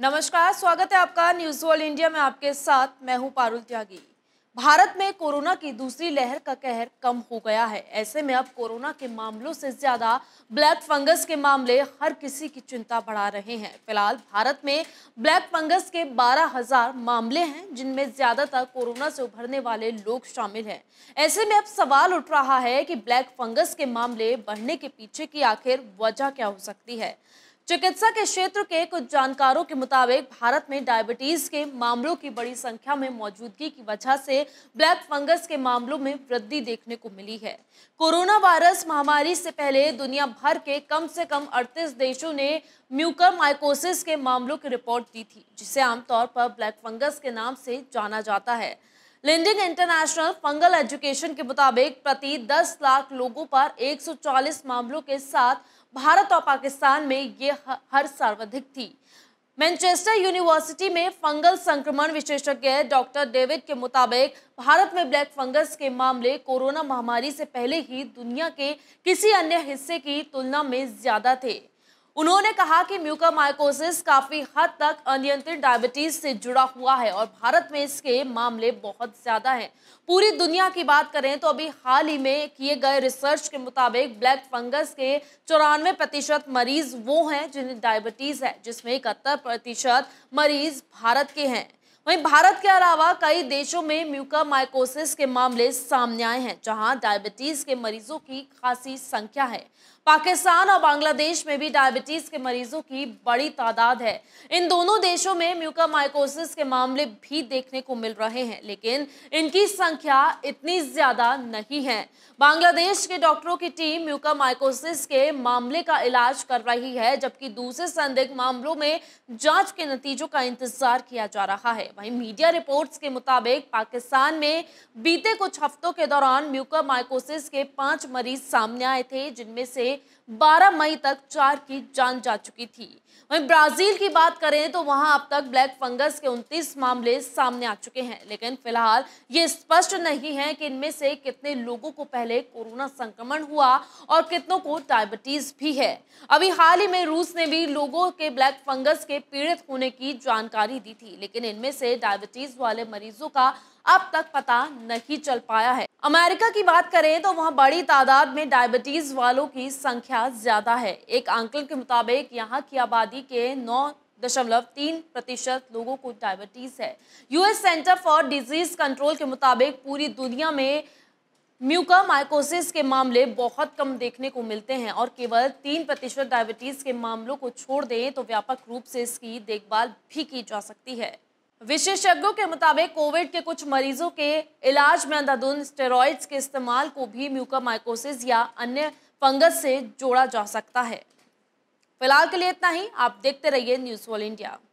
नमस्कार स्वागत है आपका न्यूज वर्ल्ड इंडिया में आपके साथ मैं हूं पारुल त्यागी भारत में कोरोना की दूसरी लहर का कहर कम हो गया है ऐसे में अब कोरोना के मामलों से ज्यादा ब्लैक फंगस के मामले हर किसी की चिंता बढ़ा रहे हैं फिलहाल भारत में ब्लैक फंगस के 12,000 मामले हैं जिनमें ज्यादातर कोरोना से उभरने वाले लोग शामिल हैं ऐसे में अब सवाल उठ रहा है कि ब्लैक फंगस के मामले बढ़ने के पीछे की आखिर वजह क्या हो सकती है चिकित्सा के क्षेत्र के कुछ जानकारों के मुताबिक भारत में डायबिटीज के मामलों की बड़ी संख्या में मौजूदगी की वजह से ब्लैक फंगस के मामलों में वृद्धि देखने को मिली है कोरोना वायरस महामारी से पहले दुनिया भर के कम से कम 38 देशों ने माइकोसिस के मामलों की रिपोर्ट दी थी जिसे आमतौर पर ब्लैक फंगस के नाम से जाना जाता है लिंडिन इंटरनेशनल फंगल एजुकेशन के मुताबिक प्रति 10 लाख लोगों पर 140 मामलों के साथ भारत और पाकिस्तान में ये हर सर्वाधिक थी मैनचेस्टर यूनिवर्सिटी में फंगल संक्रमण विशेषज्ञ डॉक्टर डेविड के मुताबिक भारत में ब्लैक फंगस के मामले कोरोना महामारी से पहले ही दुनिया के किसी अन्य हिस्से की तुलना में ज़्यादा थे उन्होंने कहा कि म्यूकामाइकोसिस काफ़ी हद तक अनियंत्रित डायबिटीज से जुड़ा हुआ है और भारत में इसके मामले बहुत ज़्यादा हैं पूरी दुनिया की बात करें तो अभी हाल ही में किए गए रिसर्च के मुताबिक ब्लैक फंगस के चौरानवे प्रतिशत मरीज वो हैं जिन्हें डायबिटीज़ है जिसमें इकहत्तर प्रतिशत मरीज भारत के हैं वहीं भारत के अलावा कई देशों में म्यूकामाइकोसिस के मामले सामने आए हैं जहां डायबिटीज़ के मरीजों की खासी संख्या है पाकिस्तान और बांग्लादेश में भी डायबिटीज़ के मरीजों की बड़ी तादाद है इन दोनों देशों में म्यूकामाइकोसिस के मामले भी देखने को मिल रहे हैं लेकिन इनकी संख्या इतनी ज़्यादा नहीं है बांग्लादेश के डॉक्टरों की टीम म्यूकामाइकोसिस के मामले का इलाज कर रही है जबकि दूसरे संदिग्ध मामलों में जांच के नतीजों का इंतजार किया जा रहा है वहीं मीडिया रिपोर्ट्स के मुताबिक पाकिस्तान में बीते कुछ हफ्तों के दौरान म्यूकोमाइकोसिस माइकोसिस के पांच मरीज सामने आए थे जिनमें से 12 मई तक चार की जान जा चुकी थी वहीं ब्राज़ील की बात करें तो वहां अब तक ब्लैक फंगस के 29 मामले सामने आ चुके हैं लेकिन फिलहाल ये स्पष्ट नहीं है कि इनमें से कितने लोगों को पहले कोरोना संक्रमण हुआ और कितनों को डायबिटीज़ भी है अभी हाल ही में रूस ने भी लोगों के ब्लैक फंगस के पीड़ित होने की जानकारी दी थी लेकिन इनमें से डायबिटीज़ वाले मरीजों का अब तक पता नहीं चल पाया है अमेरिका की बात करें तो वहाँ बड़ी तादाद में डायबिटीज वालों की संख्या ज्यादा है एक आंकल के मुताबिक यहाँ की आबादी के नौ दशमलव तीन प्रतिशत लोगों को डायबिटीज है US center for disease control के मुताबिक पूरी दुनिया में म्यूका माइकोसिस के मामले बहुत कम देखने को मिलते हैं और केवल तीन प्रतिशत डायबिटीज़ के मामलों को छोड़ दें तो व्यापक रूप से इसकी देखभाल भी की जा सकती है विशेषज्ञों के मुताबिक कोविड के कुछ मरीजों के इलाज में अंधाधुन स्टेरॉइड्स के इस्तेमाल को भी म्यूकामाइकोसिस या अन्य फंगस से जोड़ा जा सकता है फिलहाल के लिए इतना ही आप देखते रहिए न्यूज़ वॉल इंडिया